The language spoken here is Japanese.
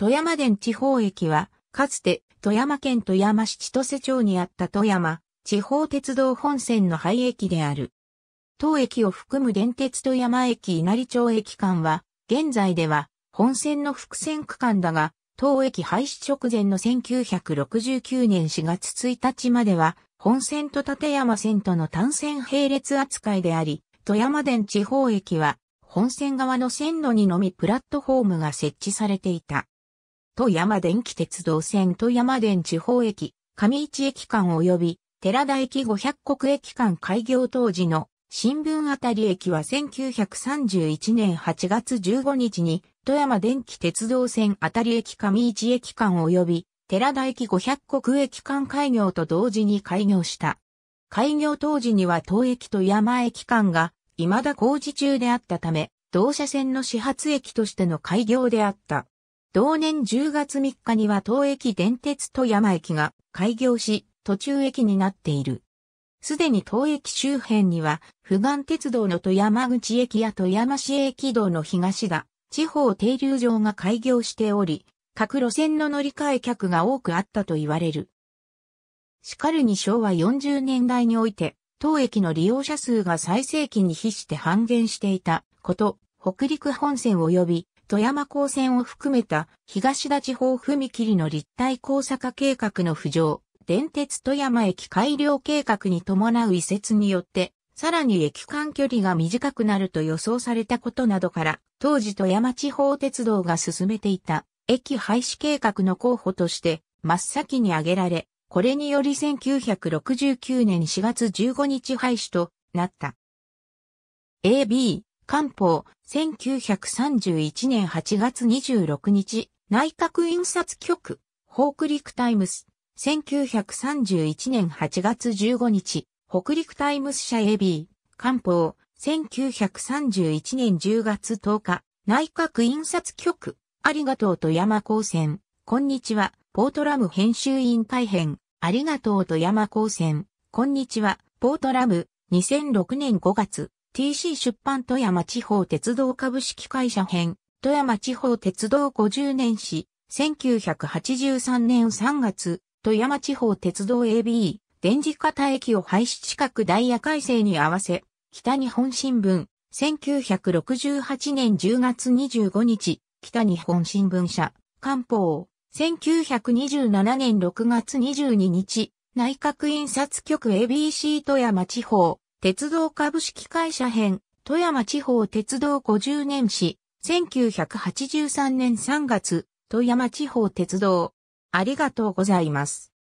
富山電地方駅は、かつて富山県富山市千歳町にあった富山地方鉄道本線の廃駅である。当駅を含む電鉄富山駅稲荷町駅間は、現在では本線の複線区間だが、当駅廃止直前の1969年4月1日までは、本線と立山線との単線並列扱いであり、富山電地方駅は、本線側の線路にのみプラットフォームが設置されていた。富山電気鉄道線富山電地方駅、上市駅間及び、寺田駅五百国駅間開業当時の新聞あたり駅は1931年8月15日に富山電気鉄道線あたり駅上市駅間及び寺田駅五百国駅間開業と同時に開業した。開業当時には東駅と山駅間が未だ工事中であったため、同社線の始発駅としての開業であった。同年10月3日には当駅電鉄富山駅が開業し、途中駅になっている。すでに当駅周辺には、富岸鉄道の富山口駅や富山市駅道の東が地方停留場が開業しており、各路線の乗り換え客が多くあったと言われる。しかるに昭和40年代において、当駅の利用者数が最盛期に比して半減していたこと、北陸本線及び富山高専を含めた東田地方踏切の立体高坂計画の浮上、電鉄富山駅改良計画に伴う移設によって、さらに駅間距離が短くなると予想されたことなどから、当時富山地方鉄道が進めていた駅廃止計画の候補として真っ先に挙げられ、これにより1969年4月15日廃止となった。AB、官報、1931年8月26日、内閣印刷局、北陸タイムス、1931年8月15日、北陸タイムス社 AB、官報、1931年10月10日、内閣印刷局、ありがとう富山高専、こんにちは、ポートラム編集委員会編、ありがとう富山高専、こんにちは、ポートラム、2006年5月、TC 出版富山地方鉄道株式会社編、富山地方鉄道50年史、1983年3月、富山地方鉄道 AB、電磁型駅を廃止近くダイヤ改正に合わせ、北日本新聞、1968年10月25日、北日本新聞社、官報、1927年6月22日、内閣印刷局 ABC 富山地方、鉄道株式会社編、富山地方鉄道50年史、1983年3月、富山地方鉄道。ありがとうございます。